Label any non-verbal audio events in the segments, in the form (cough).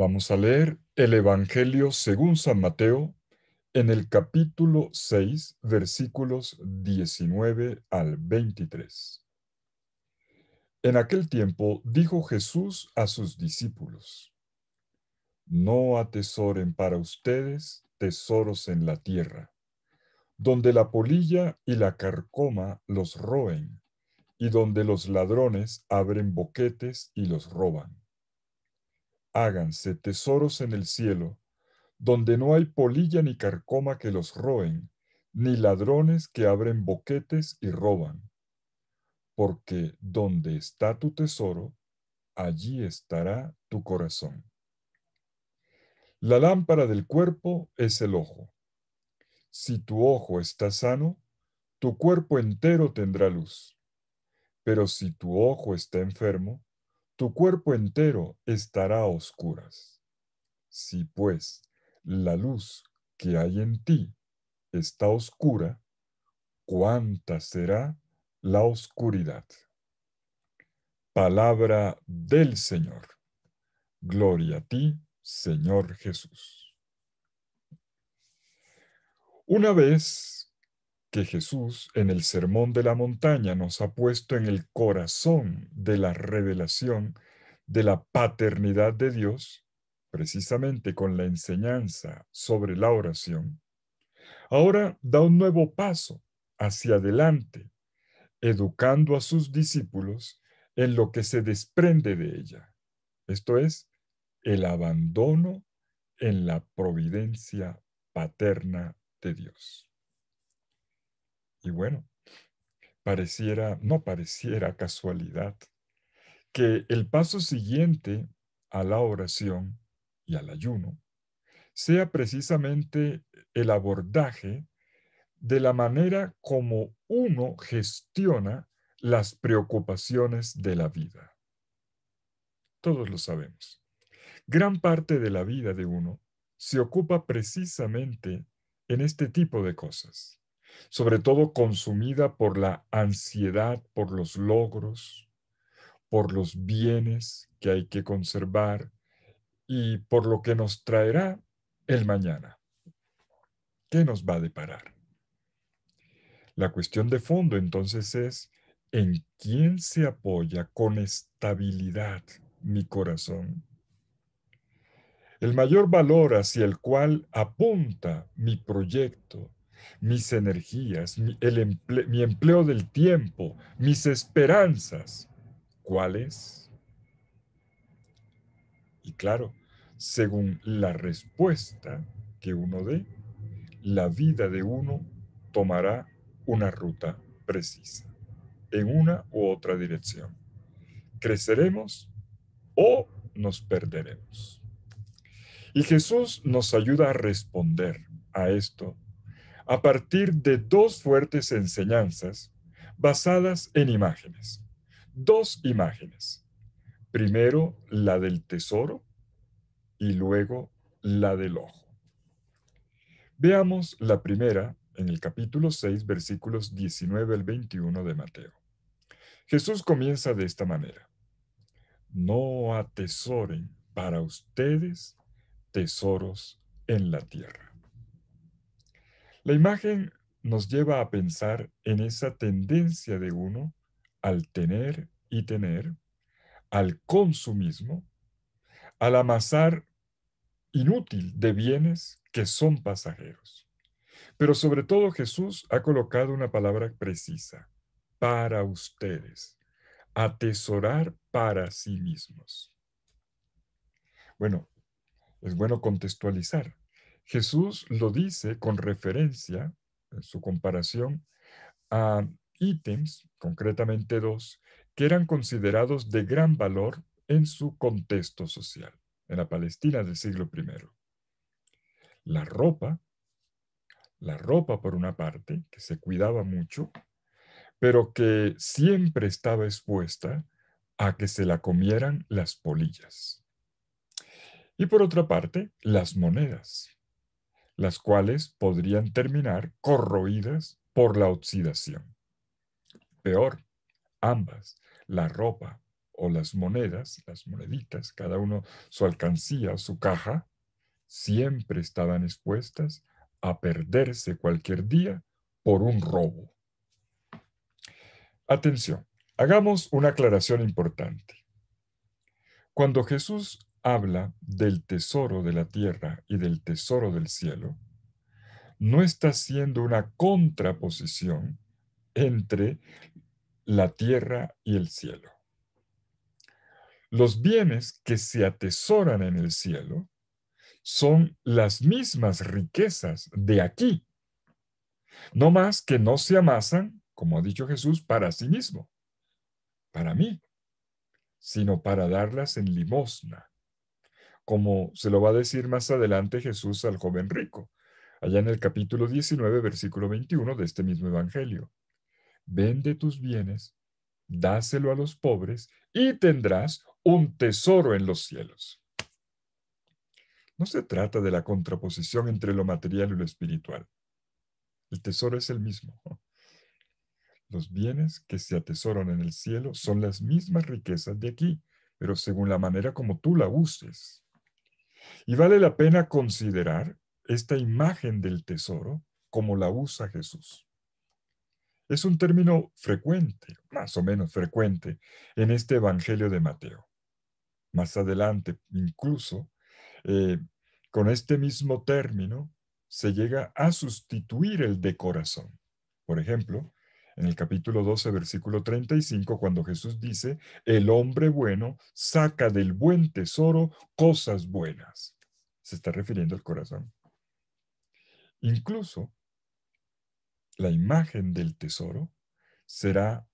Vamos a leer el Evangelio según San Mateo en el capítulo 6, versículos 19 al 23. En aquel tiempo dijo Jesús a sus discípulos, No atesoren para ustedes tesoros en la tierra, donde la polilla y la carcoma los roen, y donde los ladrones abren boquetes y los roban Háganse tesoros en el cielo, donde no hay polilla ni carcoma que los roen, ni ladrones que abren boquetes y roban. Porque donde está tu tesoro, allí estará tu corazón. La lámpara del cuerpo es el ojo. Si tu ojo está sano, tu cuerpo entero tendrá luz. Pero si tu ojo está enfermo, tu cuerpo entero estará a oscuras. Si pues la luz que hay en ti está oscura, ¿cuánta será la oscuridad? Palabra del Señor. Gloria a ti, Señor Jesús. Una vez Jesús en el Sermón de la Montaña nos ha puesto en el corazón de la revelación de la paternidad de Dios, precisamente con la enseñanza sobre la oración, ahora da un nuevo paso hacia adelante, educando a sus discípulos en lo que se desprende de ella, esto es, el abandono en la providencia paterna de Dios. Y bueno, pareciera, no pareciera casualidad, que el paso siguiente a la oración y al ayuno sea precisamente el abordaje de la manera como uno gestiona las preocupaciones de la vida. Todos lo sabemos. Gran parte de la vida de uno se ocupa precisamente en este tipo de cosas sobre todo consumida por la ansiedad, por los logros, por los bienes que hay que conservar y por lo que nos traerá el mañana. ¿Qué nos va a deparar? La cuestión de fondo entonces es en quién se apoya con estabilidad mi corazón. El mayor valor hacia el cual apunta mi proyecto, mis energías, mi, empleo del tiempo, mis esperanzas. ¿Cuáles? Y claro, según la respuesta que uno dé, la vida de uno tomará una ruta precisa, en una u otra dirección. Creceremos o nos perderemos. Y Jesús nos ayuda a responder a esto a partir de dos fuertes enseñanzas basadas en imágenes. Dos imágenes. Primero la del tesoro y luego la del ojo. Veamos la primera en el capítulo 6, versículos 19 al 21 de Mateo. Jesús comienza de esta manera. No atesoren para ustedes tesoros en la tierra la imagen nos lleva a pensar en esa tendencia de uno al tener y tener, al consumismo, al amasar inútil de bienes que son pasajeros. Pero sobre todo Jesús ha colocado una palabra precisa, para ustedes, atesorar para sí mismos. Bueno, es bueno contextualizar. Jesús lo dice con referencia, en su comparación, a ítems, concretamente dos, que eran considerados de gran valor en su contexto social, en la Palestina del siglo I. La ropa, la ropa por una parte, que se cuidaba mucho, pero que siempre estaba expuesta a que se la comieran las polillas. Y por otra parte, las monedas las cuales podrían terminar corroídas por la oxidación. Peor, ambas, la ropa o las monedas, las moneditas, cada uno su alcancía o su caja, siempre estaban expuestas a perderse cualquier día por un robo. Atención, hagamos una aclaración importante. Cuando Jesús habla del tesoro de la tierra y del tesoro del cielo, no está siendo una contraposición entre la tierra y el cielo. Los bienes que se atesoran en el cielo son las mismas riquezas de aquí, no más que no se amasan, como ha dicho Jesús, para sí mismo, para mí, sino para darlas en limosna como se lo va a decir más adelante Jesús al joven rico, allá en el capítulo 19, versículo 21 de este mismo Evangelio. Vende tus bienes, dáselo a los pobres y tendrás un tesoro en los cielos. No se trata de la contraposición entre lo material y lo espiritual. El tesoro es el mismo. Los bienes que se atesoran en el cielo son las mismas riquezas de aquí, pero según la manera como tú la uses. Y vale la pena considerar esta imagen del tesoro como la usa Jesús. Es un término frecuente, más o menos frecuente, en este Evangelio de Mateo. Más adelante, incluso, eh, con este mismo término se llega a sustituir el de corazón. Por ejemplo, en el capítulo 12, versículo 35, cuando Jesús dice, el hombre bueno saca del buen tesoro cosas buenas. Se está refiriendo al corazón. Incluso la imagen del tesoro será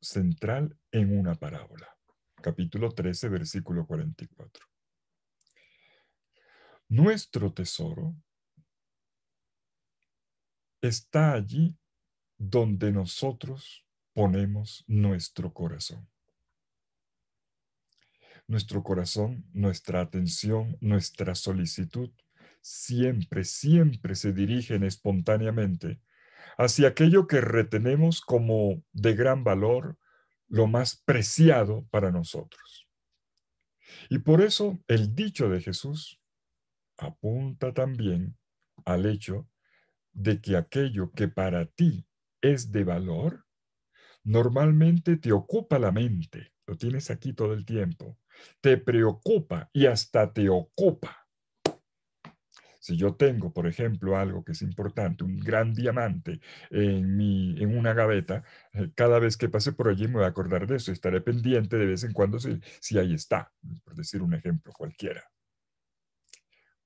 central en una parábola. Capítulo 13, versículo 44. Nuestro tesoro está allí donde nosotros ponemos nuestro corazón. Nuestro corazón, nuestra atención, nuestra solicitud siempre, siempre se dirigen espontáneamente hacia aquello que retenemos como de gran valor, lo más preciado para nosotros. Y por eso el dicho de Jesús apunta también al hecho de que aquello que para ti es de valor, normalmente te ocupa la mente, lo tienes aquí todo el tiempo, te preocupa y hasta te ocupa. Si yo tengo, por ejemplo, algo que es importante, un gran diamante en, mi, en una gaveta, eh, cada vez que pase por allí me voy a acordar de eso, estaré pendiente de vez en cuando si, si ahí está, por decir un ejemplo cualquiera.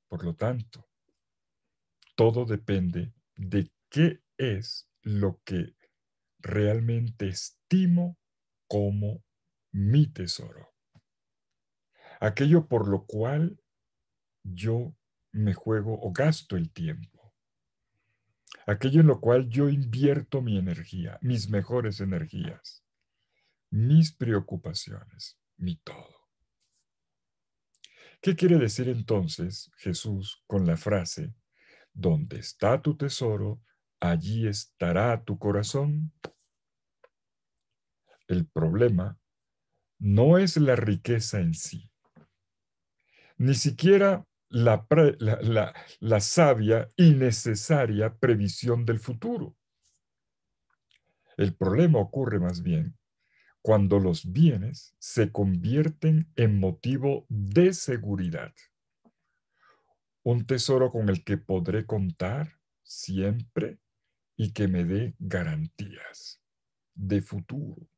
Por lo tanto, todo depende de qué es lo que realmente estimo como mi tesoro. Aquello por lo cual yo me juego o gasto el tiempo. Aquello en lo cual yo invierto mi energía, mis mejores energías, mis preocupaciones, mi todo. ¿Qué quiere decir entonces Jesús con la frase, donde está tu tesoro, allí estará tu corazón. El problema no es la riqueza en sí, ni siquiera la, sabia y necesaria previsión del futuro. El problema ocurre más bien cuando los bienes se convierten en motivo de seguridad. Un tesoro con el que podré contar siempre y que me dé garantías de futuro,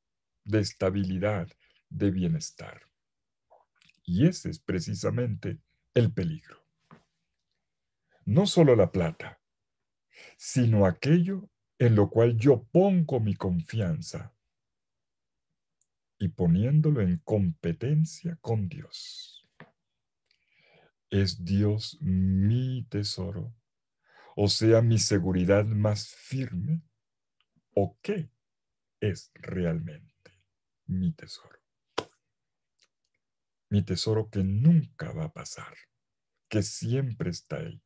de estabilidad, de bienestar. Y ese es precisamente el peligro. No solo la plata, sino aquello en lo cual yo pongo mi confianza y poniéndolo en competencia con Dios. Es Dios mi tesoro, o sea mi seguridad más firme? ¿O qué es realmente mi tesoro? Mi tesoro que nunca va a pasar, que siempre está ahí,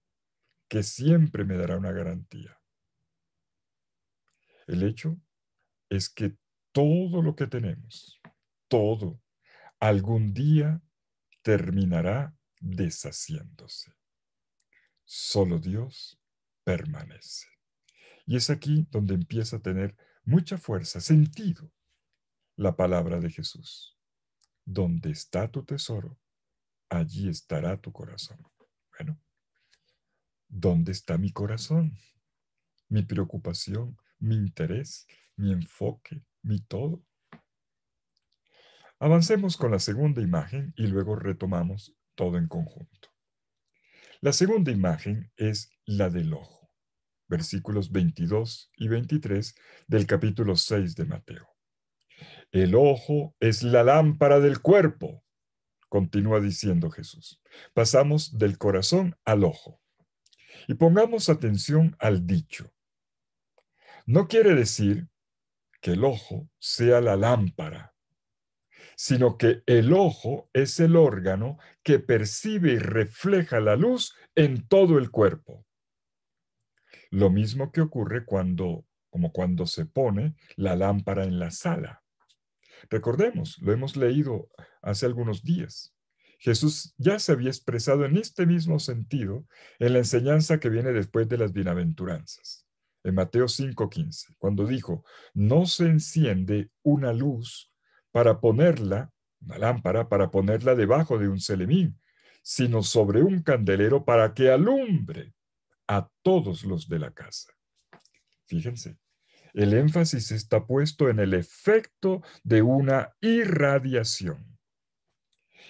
que siempre me dará una garantía. El hecho es que todo lo que tenemos, todo, algún día terminará deshaciéndose. Solo Dios permanece. Y es aquí donde empieza a tener mucha fuerza, sentido, la palabra de Jesús. Donde está tu tesoro, allí estará tu corazón. Bueno, ¿dónde está mi corazón? Mi preocupación, mi interés, mi enfoque, mi todo. Avancemos con la segunda imagen y luego retomamos todo en conjunto. La segunda imagen es la del ojo. Versículos 22 y 23 del capítulo 6 de Mateo. El ojo es la lámpara del cuerpo, continúa diciendo Jesús. Pasamos del corazón al ojo. Y pongamos atención al dicho. No quiere decir que el ojo sea la lámpara, sino que el ojo es el órgano que percibe y refleja la luz en todo el cuerpo. Lo mismo que ocurre cuando, como cuando se pone la lámpara en la sala. Recordemos, lo hemos leído hace algunos días. Jesús ya se había expresado en este mismo sentido en la enseñanza que viene después de las bienaventuranzas, en Mateo 5:15, cuando dijo, no se enciende una luz para ponerla, una lámpara, para ponerla debajo de un celemín, sino sobre un candelero para que alumbre a todos los de la casa. Fíjense, el énfasis está puesto en el efecto de una irradiación.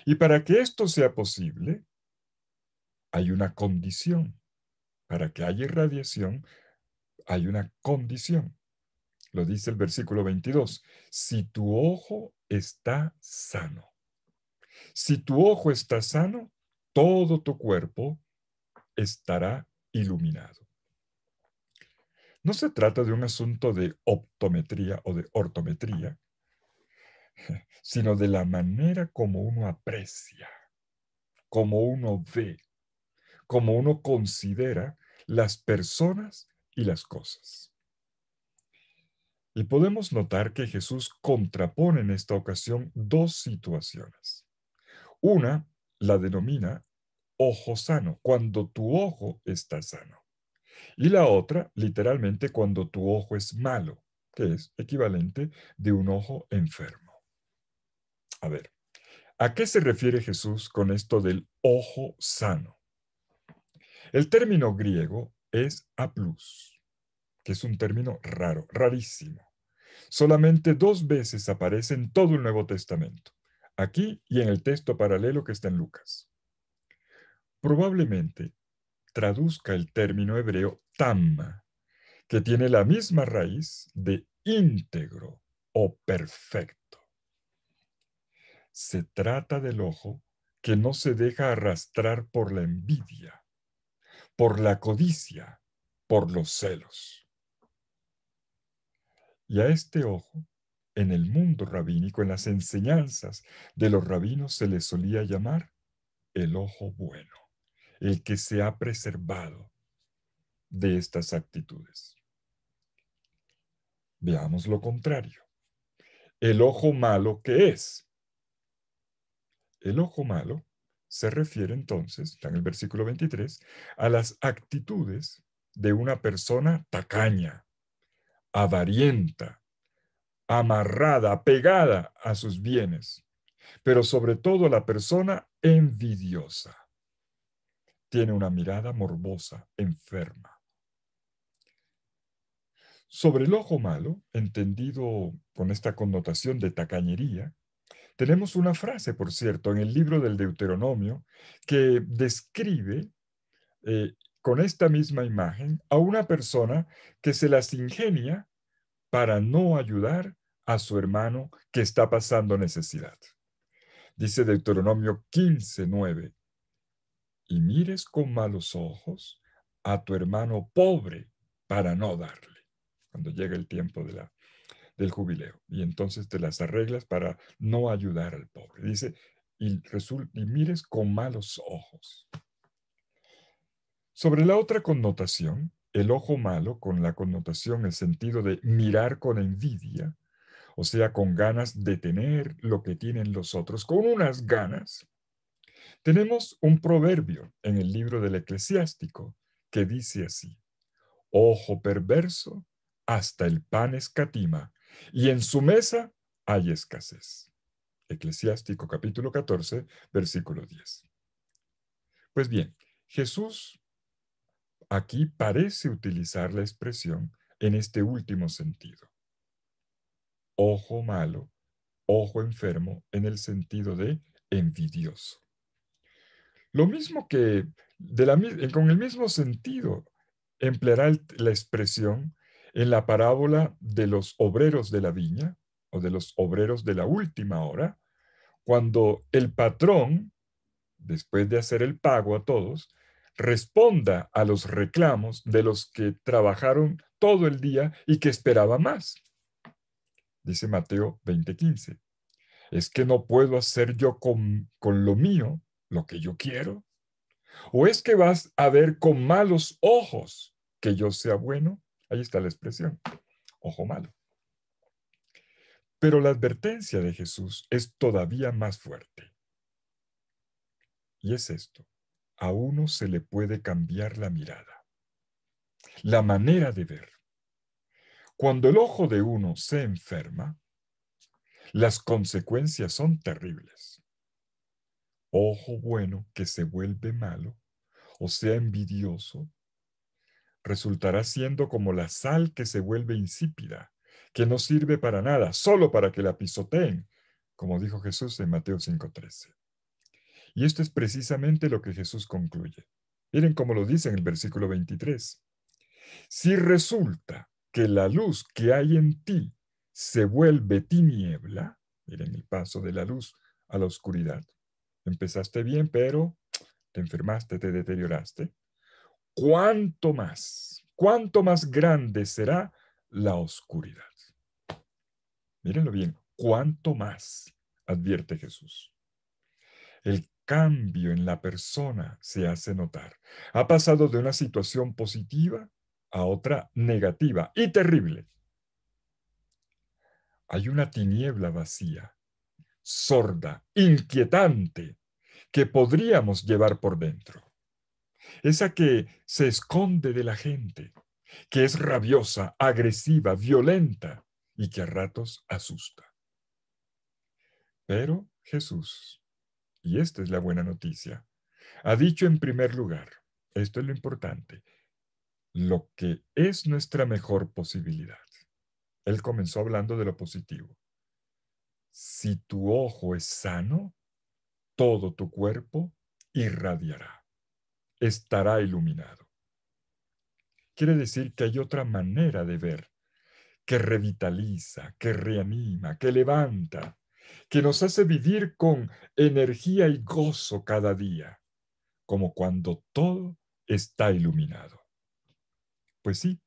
Y para que esto sea posible, hay una condición. Para que haya irradiación, hay una condición. Lo dice el versículo 22. Si tu ojo está sano. Si tu ojo está sano, todo tu cuerpo estará iluminado. No se trata de un asunto de optometría o de ortometría, (laughs) sino de la manera como uno aprecia, como uno ve, como uno considera las personas y las cosas. Y podemos notar que Jesús contrapone en esta ocasión dos situaciones. Una la denomina ojo sano, cuando tu ojo está sano. Y la otra, literalmente, cuando tu ojo es malo, que es equivalente de un ojo enfermo. A ver, ¿a qué se refiere Jesús con esto del ojo sano? El término griego es aplus, que es un término raro, rarísimo. Solamente dos veces aparece en todo el Nuevo Testamento, aquí y en el texto paralelo que está en Lucas probablemente traduzca el término hebreo tam, que tiene la misma raíz de íntegro o perfecto. Se trata del ojo que no se deja arrastrar por la envidia, por la codicia, por los celos. Y a este ojo, en el mundo rabínico, en las enseñanzas de los rabinos, se le solía llamar el ojo bueno el que se ha preservado de estas actitudes. Veamos lo contrario. El ojo malo que es. El ojo malo se refiere entonces, está en el versículo 23, a las actitudes de una persona tacaña, avarienta, amarrada, pegada a sus bienes, pero sobre todo la persona envidiosa. Tiene una mirada morbosa, enferma. Sobre el ojo malo, entendido con esta connotación de tacañería, tenemos una frase, por cierto, en el libro del Deuteronomio que describe eh, con esta misma imagen a una persona que se las ingenia para no ayudar a su hermano que está pasando necesidad. Dice Deuteronomio 15, 9, y mires con malos ojos a tu hermano pobre para no darle, cuando llega el tiempo de la, del jubileo. Y entonces te las arreglas para no ayudar al pobre. Dice, y, y mires con malos ojos. Sobre la otra connotación, el ojo malo, con la connotación, el sentido de mirar con envidia, o sea, con ganas de tener lo que tienen los otros, con unas ganas tenemos un proverbio en el libro del eclesiástico que dice así, ojo perverso, hasta el pan escatima, y en su mesa hay escasez. Eclesiástico capítulo 14, versículo 10. Pues bien, Jesús aquí parece utilizar la expresión en este último sentido. Ojo malo, ojo enfermo en el sentido de envidioso. Lo mismo que, con el mismo sentido, empleará la expresión en la parábola de los obreros de la viña o de los obreros de la última hora, cuando el patrón, después de hacer el pago a todos, responda a los reclamos de los que trabajaron todo el día y que esperaba más. Dice Mateo 20:15. Es que no puedo hacer yo con, con lo mío lo que yo quiero? ¿O es que vas a ver con malos ojos que yo sea bueno? Ahí está la expresión, ojo malo. Pero la advertencia de Jesús es todavía más fuerte. Y es esto, a uno se le puede cambiar la mirada, la manera de ver. Cuando el ojo de uno se enferma, las consecuencias son terribles ojo bueno que se vuelve malo, o sea envidioso, resultará siendo como la sal que se vuelve insípida, que no sirve para nada, solo para que la pisoteen, como dijo Jesús en Mateo 5:13. Y esto es precisamente lo que Jesús concluye. Miren cómo lo dice en el versículo 23. Si resulta que la luz que hay en ti se vuelve tiniebla, miren el paso de la luz a la oscuridad, Empezaste bien, pero te enfermaste, te deterioraste. ¿Cuánto más? ¿Cuánto más grande será la oscuridad? Mírenlo bien, ¿cuánto más? advierte Jesús. El cambio en la persona se hace notar. Ha pasado de una situación positiva a otra negativa y terrible. Hay una tiniebla vacía sorda, inquietante, que podríamos llevar por dentro. Esa que se esconde de la gente, que es rabiosa, agresiva, violenta y que a ratos asusta. Pero Jesús, y esta es la buena noticia, ha dicho en primer lugar, esto es lo importante, lo que es nuestra mejor posibilidad. Él comenzó hablando de lo positivo si tu ojo es sano, todo tu cuerpo irradiará, estará iluminado. Quiere decir que hay otra manera de ver, que revitaliza, que reanima, que levanta, que nos hace vivir con energía y gozo cada día, como cuando todo está iluminado. Pues sí,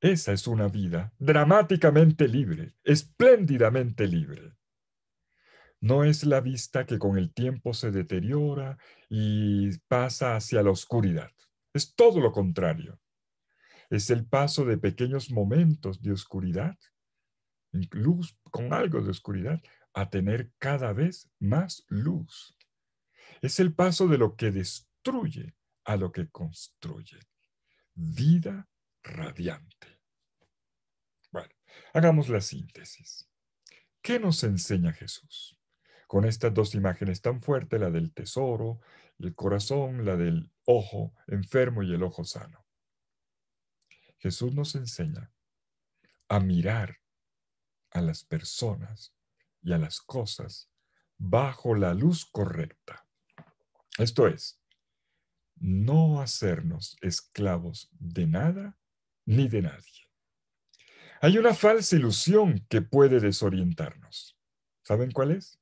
esa es una vida dramáticamente libre, espléndidamente libre. No es la vista que con el tiempo se deteriora y pasa hacia la oscuridad. Es todo lo contrario. Es el paso de pequeños momentos de oscuridad, luz con algo de oscuridad, a tener cada vez más luz. Es el paso de lo que destruye a lo que construye. Vida radiante. Hagamos la síntesis. ¿Qué nos enseña Jesús? Con estas dos imágenes tan fuertes, la del tesoro, el corazón, la del ojo enfermo y el ojo sano. Jesús nos enseña a mirar a las personas y a las cosas bajo la luz correcta. Esto es, no hacernos esclavos de nada ni de nadie. Hay una falsa ilusión que puede desorientarnos. ¿Saben cuál es?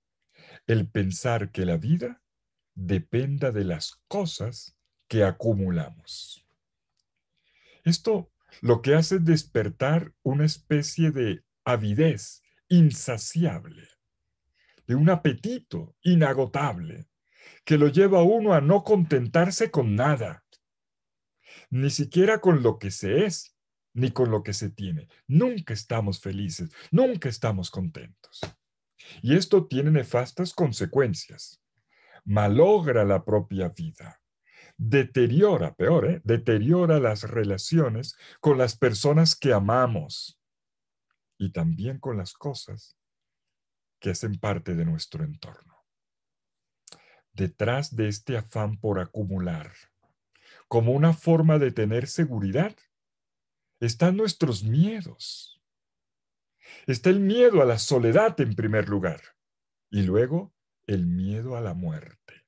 El pensar que la vida dependa de las cosas que acumulamos. Esto lo que hace es despertar una especie de avidez insaciable, de un apetito inagotable, que lo lleva a uno a no contentarse con nada, ni siquiera con lo que se es, ni con lo que se tiene. Nunca estamos felices, nunca estamos contentos. Y esto tiene nefastas consecuencias. Malogra la propia vida. Deteriora, peor, ¿eh? deteriora las relaciones con las personas que amamos y también con las cosas que hacen parte de nuestro entorno. Detrás de este afán por acumular, como una forma de tener seguridad, están nuestros miedos. Está el miedo a la soledad en primer lugar y luego el miedo a la muerte.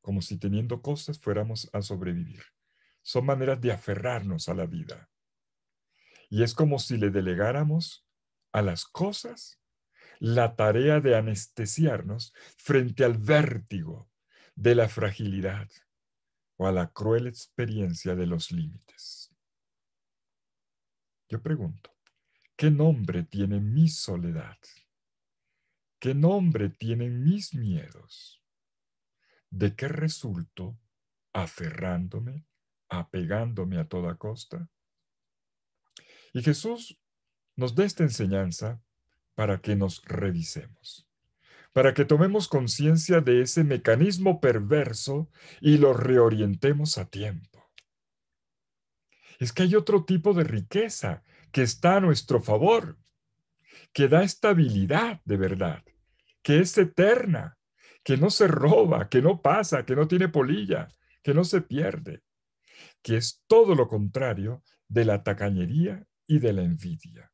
Como si teniendo cosas fuéramos a sobrevivir. Son maneras de aferrarnos a la vida. Y es como si le delegáramos a las cosas la tarea de anestesiarnos frente al vértigo de la fragilidad o a la cruel experiencia de los límites. Yo pregunto, ¿qué nombre tiene mi soledad? ¿Qué nombre tienen mis miedos? ¿De qué resulto aferrándome, apegándome a toda costa? Y Jesús nos da esta enseñanza para que nos revisemos, para que tomemos conciencia de ese mecanismo perverso y lo reorientemos a tiempo es que hay otro tipo de riqueza que está a nuestro favor, que da estabilidad de verdad, que es eterna, que no se roba, que no pasa, que no tiene polilla, que no se pierde, que es todo lo contrario de la tacañería y de la envidia.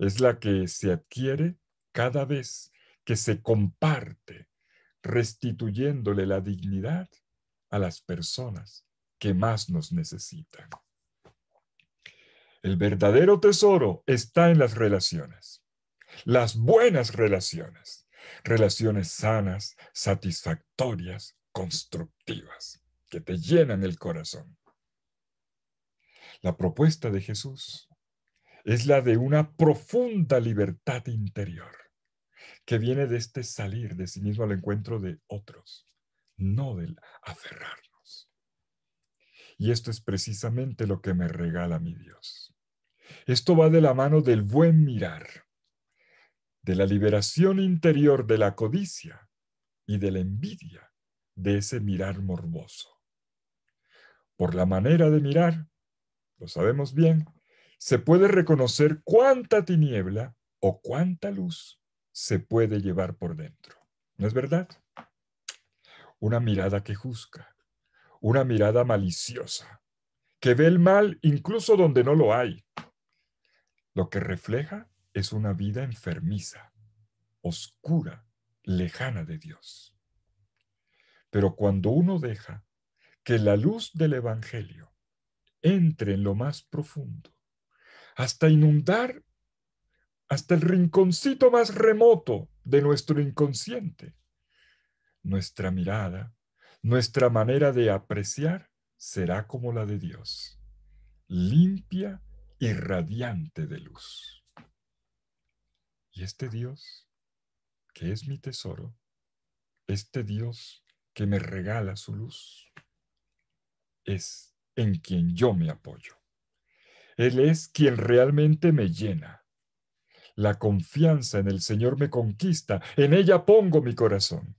Es la que se adquiere cada vez que se comparte, restituyéndole la dignidad a las personas que más nos necesitan. El verdadero tesoro está en las relaciones, las buenas relaciones, relaciones sanas, satisfactorias, constructivas, que te llenan el corazón. La propuesta de Jesús es la de una profunda libertad interior que viene de este salir de sí mismo al encuentro de otros, no del aferrar. Y esto es precisamente lo que me regala mi Dios. Esto va de la mano del buen mirar, de la liberación interior de la codicia y de la envidia de ese mirar morboso. Por la manera de mirar, lo sabemos bien, se puede reconocer cuánta tiniebla o cuánta luz se puede llevar por dentro. ¿No es verdad? Una mirada que juzga, una mirada maliciosa, que ve el mal incluso donde no lo hay. Lo que refleja es una vida enfermiza, oscura, lejana de Dios. Pero cuando uno deja que la luz del Evangelio entre en lo más profundo, hasta inundar hasta el rinconcito más remoto de nuestro inconsciente, nuestra mirada nuestra manera de apreciar será como la de Dios, limpia y radiante de luz. Y este Dios, que es mi tesoro, este Dios que me regala su luz, es en quien yo me apoyo. Él es quien realmente me llena. La confianza en el Señor me conquista, en ella pongo mi corazón.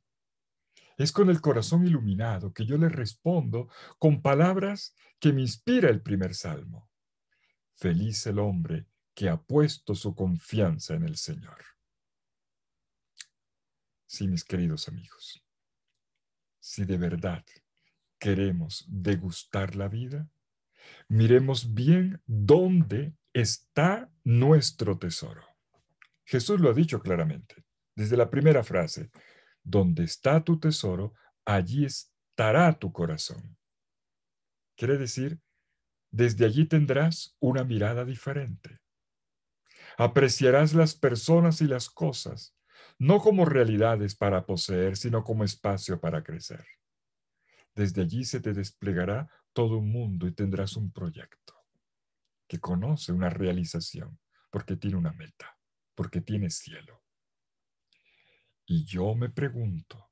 Es con el corazón iluminado que yo le respondo con palabras que me inspira el primer salmo. Feliz el hombre que ha puesto su confianza en el Señor. Sí, mis queridos amigos, si de verdad queremos degustar la vida, miremos bien dónde está nuestro tesoro. Jesús lo ha dicho claramente, desde la primera frase, donde está tu tesoro, allí estará tu corazón. Quiere decir, desde allí tendrás una mirada diferente. Apreciarás las personas y las cosas, no como realidades para poseer, sino como espacio para crecer. Desde allí se te desplegará todo un mundo y tendrás un proyecto que conoce una realización, porque tiene una meta, porque tiene cielo. Y yo me pregunto,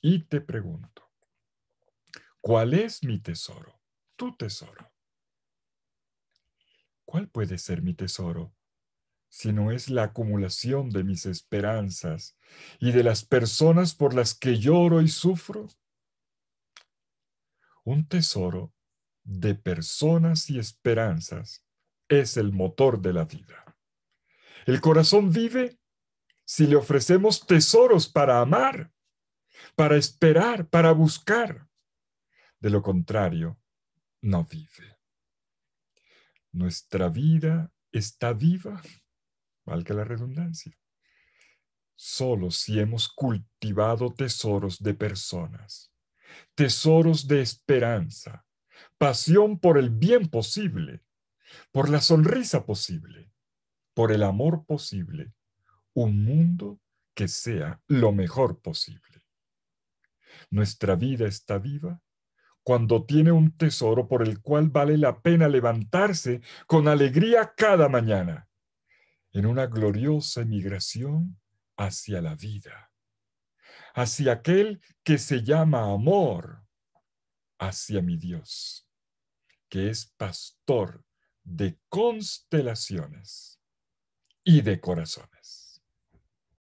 y te pregunto, ¿cuál es mi tesoro, tu tesoro? ¿Cuál puede ser mi tesoro si no es la acumulación de mis esperanzas y de las personas por las que lloro y sufro? Un tesoro de personas y esperanzas es el motor de la vida. El corazón vive si le ofrecemos tesoros para amar, para esperar, para buscar. De lo contrario, no vive. Nuestra vida está viva, que la redundancia, solo si hemos cultivado tesoros de personas, tesoros de esperanza, pasión por el bien posible, por la sonrisa posible, por el amor posible un mundo que sea lo mejor posible. Nuestra vida está viva cuando tiene un tesoro por el cual vale la pena levantarse con alegría cada mañana, en una gloriosa emigración hacia la vida, hacia aquel que se llama amor, hacia mi Dios, que es pastor de constelaciones y de corazones.